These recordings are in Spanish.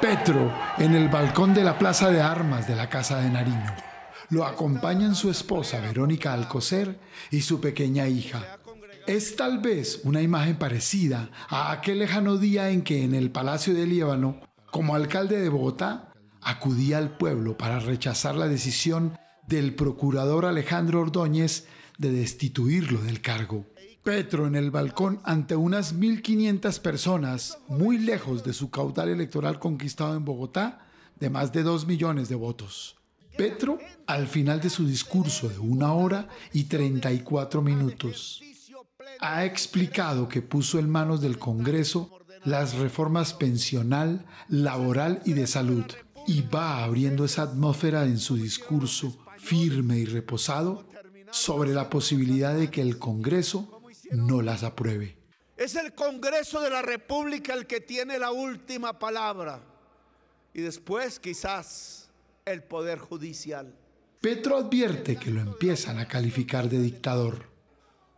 Petro en el balcón de la Plaza de Armas de la Casa de Nariño. Lo acompañan su esposa Verónica Alcocer y su pequeña hija. Es tal vez una imagen parecida a aquel lejano día en que en el Palacio de Líbano, como alcalde de Bogotá, acudía al pueblo para rechazar la decisión del procurador Alejandro Ordóñez de destituirlo del cargo. Petro en el balcón ante unas 1.500 personas, muy lejos de su caudal electoral conquistado en Bogotá, de más de 2 millones de votos. Petro al final de su discurso de una hora y 34 minutos. Ha explicado que puso en manos del Congreso las reformas pensional, laboral y de salud y va abriendo esa atmósfera en su discurso firme y reposado sobre la posibilidad de que el Congreso no las apruebe. Es el Congreso de la República el que tiene la última palabra y después quizás el Poder Judicial. Petro advierte que lo empiezan a calificar de dictador.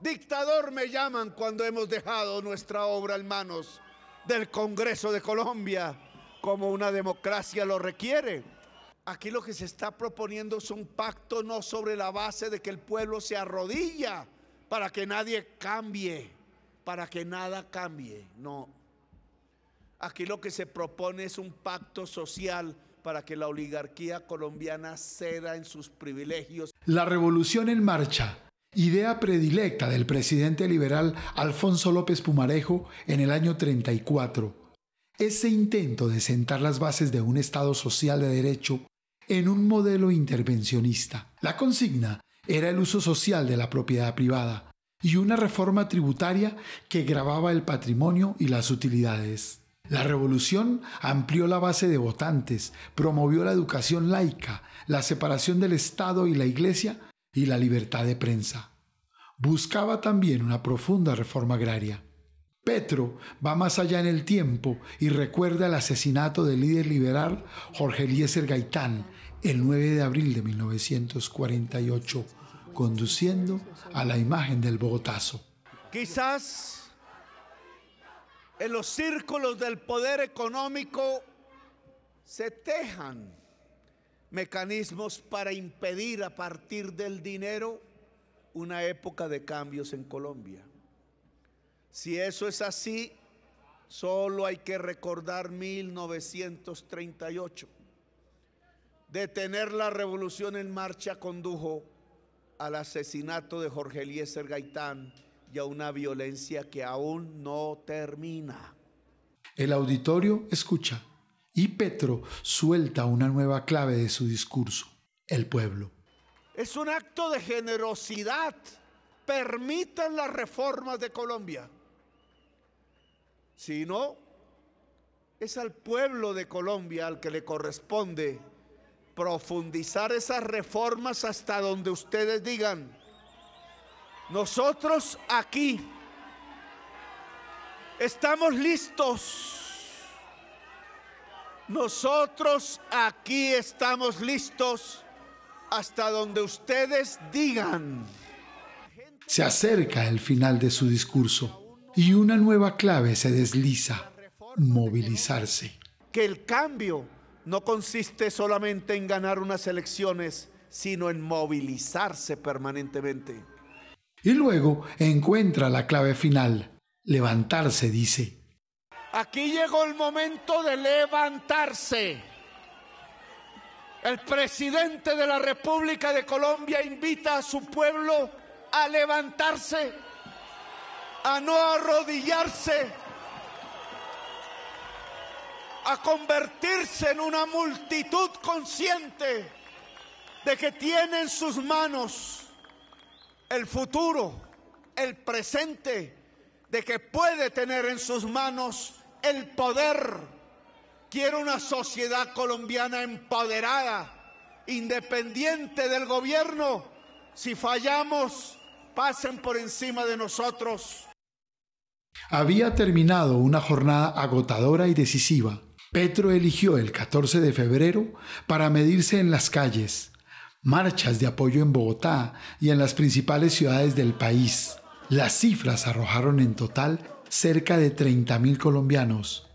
Dictador me llaman cuando hemos dejado nuestra obra en manos del Congreso de Colombia, como una democracia lo requiere. Aquí lo que se está proponiendo es un pacto no sobre la base de que el pueblo se arrodilla, para que nadie cambie, para que nada cambie. No. Aquí lo que se propone es un pacto social para que la oligarquía colombiana ceda en sus privilegios. La revolución en marcha, idea predilecta del presidente liberal Alfonso López Pumarejo en el año 34. Ese intento de sentar las bases de un Estado social de derecho en un modelo intervencionista. La consigna era el uso social de la propiedad privada y una reforma tributaria que grababa el patrimonio y las utilidades. La revolución amplió la base de votantes, promovió la educación laica, la separación del Estado y la Iglesia y la libertad de prensa. Buscaba también una profunda reforma agraria. Petro va más allá en el tiempo y recuerda el asesinato del líder liberal Jorge Eliezer Gaitán el 9 de abril de 1948 conduciendo a la imagen del Bogotazo. Quizás en los círculos del poder económico se tejan mecanismos para impedir a partir del dinero una época de cambios en Colombia. Si eso es así, solo hay que recordar 1938. Detener la revolución en marcha condujo al asesinato de Jorge Eliezer Gaitán y a una violencia que aún no termina. El auditorio escucha y Petro suelta una nueva clave de su discurso, el pueblo. Es un acto de generosidad. Permitan las reformas de Colombia. Si no, es al pueblo de Colombia al que le corresponde profundizar esas reformas hasta donde ustedes digan. Nosotros aquí estamos listos. Nosotros aquí estamos listos hasta donde ustedes digan. Se acerca el final de su discurso y una nueva clave se desliza, movilizarse. Que el cambio no consiste solamente en ganar unas elecciones, sino en movilizarse permanentemente. Y luego encuentra la clave final. Levantarse, dice. Aquí llegó el momento de levantarse. El presidente de la República de Colombia invita a su pueblo a levantarse, a no arrodillarse, a convertirse en una multitud consciente de que tiene en sus manos el futuro, el presente, de que puede tener en sus manos el poder. Quiero una sociedad colombiana empoderada, independiente del gobierno. Si fallamos, pasen por encima de nosotros. Había terminado una jornada agotadora y decisiva Petro eligió el 14 de febrero para medirse en las calles, marchas de apoyo en Bogotá y en las principales ciudades del país. Las cifras arrojaron en total cerca de 30.000 colombianos.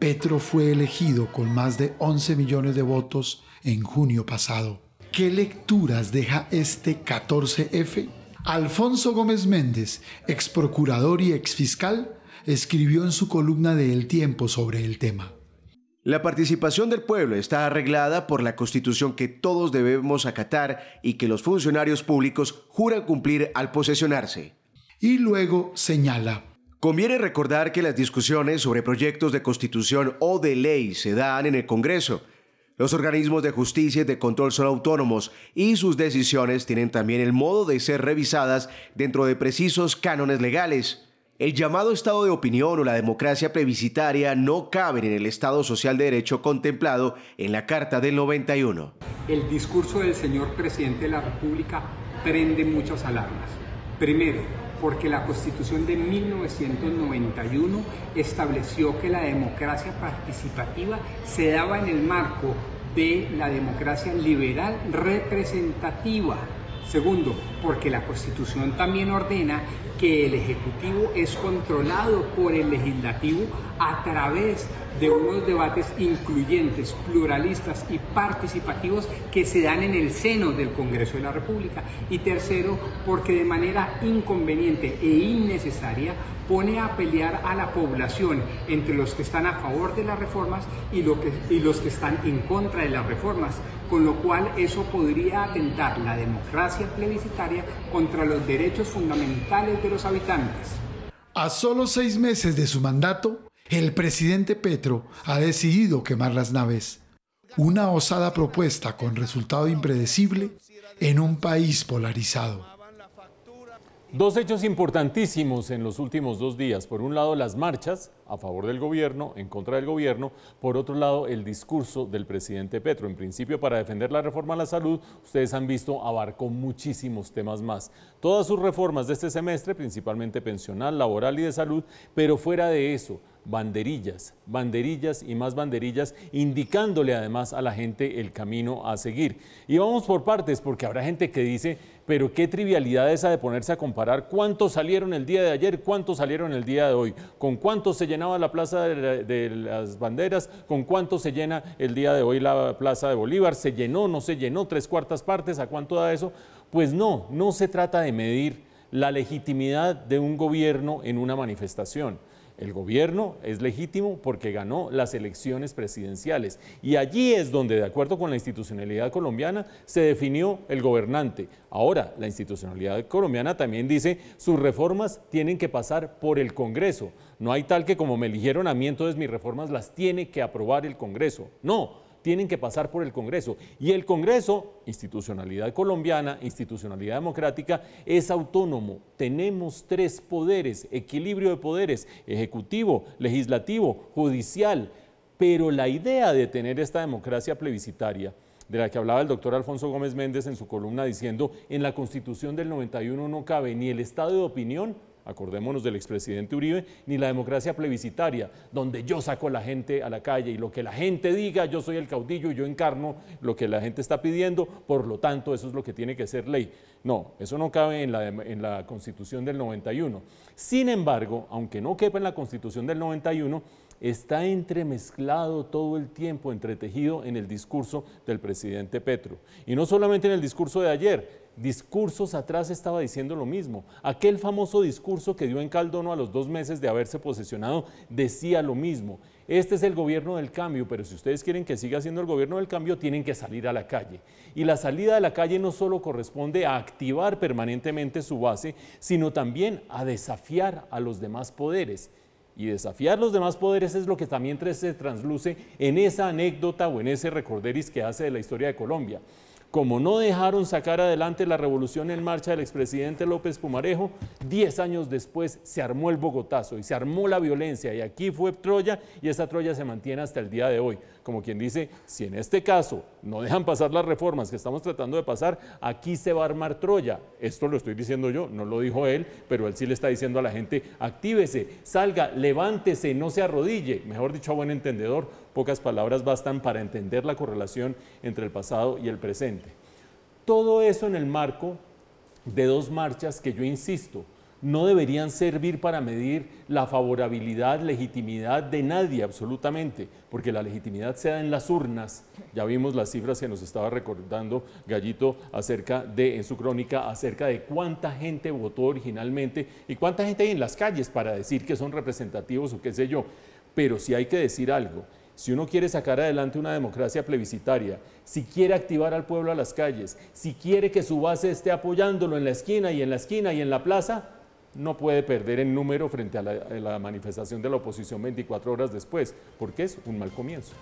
Petro fue elegido con más de 11 millones de votos en junio pasado. ¿Qué lecturas deja este 14F? Alfonso Gómez Méndez, ex procurador y ex fiscal, escribió en su columna de El Tiempo sobre el tema. La participación del pueblo está arreglada por la constitución que todos debemos acatar y que los funcionarios públicos juran cumplir al posesionarse. Y luego señala. Conviene recordar que las discusiones sobre proyectos de constitución o de ley se dan en el Congreso. Los organismos de justicia y de control son autónomos y sus decisiones tienen también el modo de ser revisadas dentro de precisos cánones legales. El llamado estado de opinión o la democracia plebiscitaria no caben en el Estado social de derecho contemplado en la Carta del 91. El discurso del señor presidente de la República prende muchas alarmas. Primero, porque la Constitución de 1991 estableció que la democracia participativa se daba en el marco de la democracia liberal representativa Segundo, porque la Constitución también ordena que el Ejecutivo es controlado por el Legislativo a través de unos debates incluyentes, pluralistas y participativos que se dan en el seno del Congreso de la República. Y tercero, porque de manera inconveniente e innecesaria pone a pelear a la población entre los que están a favor de las reformas y, los que están en contra de las reformas, con lo cual eso podría atentar la democracia plebiscitaria contra los derechos fundamentales de los habitantes. A solo seis meses de su mandato, el presidente Petro ha decidido quemar las naves. Una osada propuesta con resultado impredecible en un país polarizado. Dos hechos importantísimos en los últimos dos días. Por un lado, las marchas a favor del gobierno, en contra del gobierno. Por otro lado, el discurso del presidente Petro. En principio, para defender la reforma a la salud, ustedes han visto, abarcó muchísimos temas más. Todas sus reformas de este semestre, principalmente pensional, laboral y de salud, pero fuera de eso, banderillas, banderillas y más banderillas, indicándole además a la gente el camino a seguir. Y vamos por partes, porque habrá gente que dice, pero qué trivialidad esa de ponerse a comparar cuántos salieron el día de ayer, cuántos salieron el día de hoy, con cuántos se llenaron llenaba la Plaza de, de, las Banderas, con cuánto se llena el día de hoy la Plaza de Bolívar, se llenó, no se llenó, tres cuartas partes, ¿a cuánto da eso? Pues no, no se trata de medir la legitimidad de un gobierno en una manifestación el gobierno es legítimo porque ganó las elecciones presidenciales y allí es donde, de acuerdo con la institucionalidad colombiana, se definió el gobernante. Ahora, la institucionalidad colombiana también dice sus reformas tienen que pasar por el Congreso. No hay tal que como me eligieron a mí, entonces mis reformas las tiene que aprobar el Congreso. No, tienen que pasar por el Congreso. Y el Congreso, institucionalidad colombiana, institucionalidad democrática, es autónomo. Tenemos tres poderes, equilibrio de poderes, ejecutivo, legislativo, judicial. Pero la idea de tener esta democracia plebiscitaria, de la que hablaba el doctor Alfonso Gómez Méndez en su columna diciendo, en la constitución del 91 no cabe ni el estado de opinión, acordémonos del expresidente Uribe, ni la democracia plebiscitaria, donde yo saco a la gente a la calle y lo que la gente diga, yo soy el caudillo y yo encarno lo que la gente está pidiendo, por lo tanto eso es lo que tiene que ser ley. No, eso no cabe en la, en la constitución del 91. Sin embargo, aunque no quepa en la constitución del 91, está entremezclado todo el tiempo, entretejido en el discurso del presidente Petro. Y no solamente en el discurso de ayer, discursos atrás estaba diciendo lo mismo. Aquel famoso discurso que dio en Caldono a los dos meses de haberse posesionado decía lo mismo. Este es el gobierno del cambio, pero si ustedes quieren que siga siendo el gobierno del cambio, tienen que salir a la calle. Y la salida a la calle no solo corresponde a activar permanentemente su base, sino también a desafiar a los demás poderes. Y desafiar los demás poderes es lo que también se transluce en esa anécdota o en ese recorderis que hace de la historia de Colombia. Como no dejaron sacar adelante la revolución en marcha del expresidente López Pumarejo, 10 años después se armó el Bogotazo y se armó la violencia y aquí fue Troya y esa Troya se mantiene hasta el día de hoy. Como quien dice, si en este caso no dejan pasar las reformas que estamos tratando de pasar, aquí se va a armar Troya. Esto lo estoy diciendo yo, no lo dijo él, pero él sí le está diciendo a la gente, actívese, salga, levántese, no se arrodille, mejor dicho a buen entendedor, Pocas palabras bastan para entender la correlación entre el pasado y el presente. Todo eso en el marco de dos marchas que yo insisto, no deberían servir para medir la favorabilidad, legitimidad de nadie absolutamente, porque la legitimidad se da en las urnas. Ya vimos las cifras que nos estaba recordando Gallito acerca de, en su crónica, acerca de cuánta gente votó originalmente y cuánta gente hay en las calles para decir que son representativos o qué sé yo. Pero si hay que decir algo, si uno quiere sacar adelante una democracia plebiscitaria, si quiere activar al pueblo a las calles, si quiere que su base esté apoyándolo en la esquina y en la esquina y en la plaza, no puede perder en número frente a la, la manifestación de la oposición 24 horas después, porque es un mal comienzo.